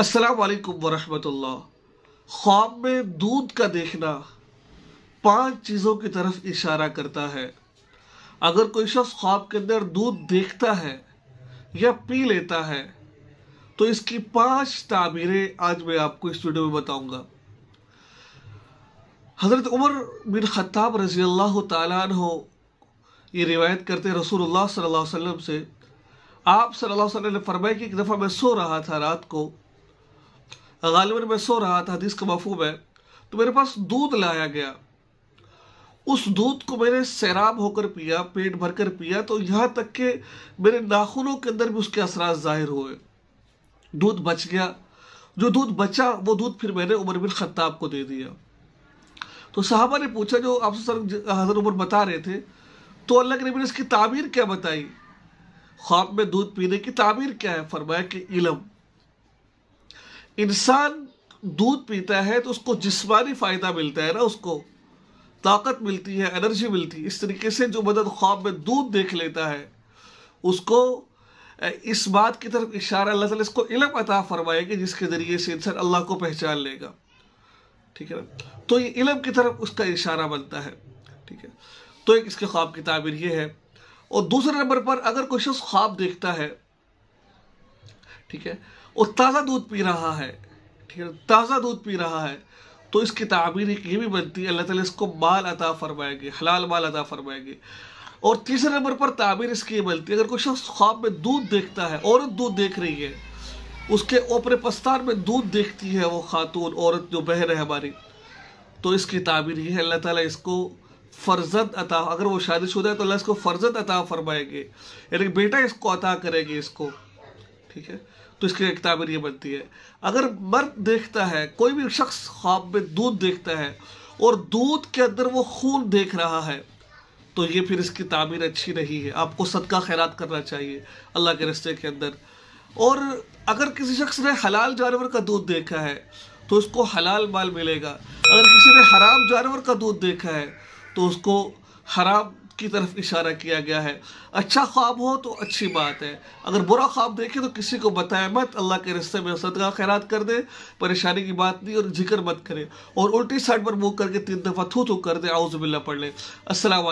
अस्सलाम वालेकुम ख्वाब में दूध का देखना पांच चीज़ों की तरफ इशारा करता है अगर कोई शख्स ख्वाब के अंदर दूध देखता है या पी लेता है तो इसकी पांच ताबीरें आज मैं आपको इस वीडियो में बताऊंगा हज़रत उमर बिन ख़त्ताब रज़ी अल्लाह तहो ये रिवायत करते रसूलुल्लाह सल्लल्लाहु अलैहि वसल्लम से आप सल्लल्लाहु अलैहि वसल्लम ने फरमाया कि एक दफ़ा मैं सो रहा था रात को गालिबन मैं सो रहा था हदीस का मफहूम है तो मेरे पास दूध लाया गया उस दूध को मैंने सैराब होकर पिया पेट भरकर पिया तो यहाँ तक के मेरे नाखूनों के अंदर भी उसके असरात जाहिर हुए दूध बच गया जो दूध बचा वो दूध फिर मैंने उमर बिन खत्ताब को दे दिया तो साहबा ने पूछा जो आप हजर उमर बता रहे थे तो अल्लाह के नबी ने इसकी ताबीर क्या बताई ख्वाब में दूध पीने की ताबीर क्या है फरमाया कि इलम इंसान दूध पीता है तो उसको जिसमानी फ़ायदा मिलता है ना उसको ताकत मिलती है एनर्जी मिलती है इस तरीके से जो मदद ख्वाब में दूध देख लेता है उसको इस बात की तरफ इशारा अल्लाह ताला इसको इलम अता फरमाएगी जिसके ज़रिए से इंसान अल्लाह को पहचान लेगा ठीक है ना तो ये इलम की तरफ उसका इशारा बनता है ठीक है तो एक इसके ख्वाब की ताबीर ये है और दूसरे नंबर पर अगर कोई शख्स ख्वाब देखता है ठीक है और ताज़ा दूध पी रहा है ठीक है ताज़ा दूध पी रहा है तो इसकी ताबीर एक ये भी बनती है अल्लाह ताली इसको माल अता फरमाएगी हलाल माल अता फरमाएगी और तीसरे नंबर पर ताबीर इसकी ये बनती है अगर कोई शख्स ख्वाब में दूध देखता है औरत दूध देख रही है उसके ओपरे पस्तार में दूध देखती है वो खातून औरत जो बहन है हमारी तो इसकी ताबीर ये है अल्लाह ताली इसको फर्जत अता अगर वो शादीशुदा है तो अल्लाह इसको फर्जत अता फरमाएंगे यानी बेटा इसको अता करेगी इसको ठीक है तो इसकी एक ताबीर ये बनती है अगर मर्द देखता है कोई भी शख्स ख्वाब में दूध देखता है और दूध के अंदर वो खून देख रहा है तो ये फिर इसकी ताबीर अच्छी नहीं है आपको सदका खैरात करना चाहिए अल्लाह के रस्ते के अंदर और अगर किसी शख्स ने हलाल जानवर का दूध देखा है तो उसको हलाल माल मिलेगा अगर किसी ने हराम जानवर का दूध देखा है तो उसको हराम की तरफ इशारा किया गया है अच्छा ख्वाब हो तो अच्छी बात है अगर बुरा ख्वाब देखे तो किसी को बताए मत अल्लाह के रिश्ते में सदका खैरात कर दे परेशानी की बात नहीं और जिक्र मत करें और उल्टी साइड पर मुँह करके तीन दफ़ा थू थू कर दे बिल्ला पढ़ लें असल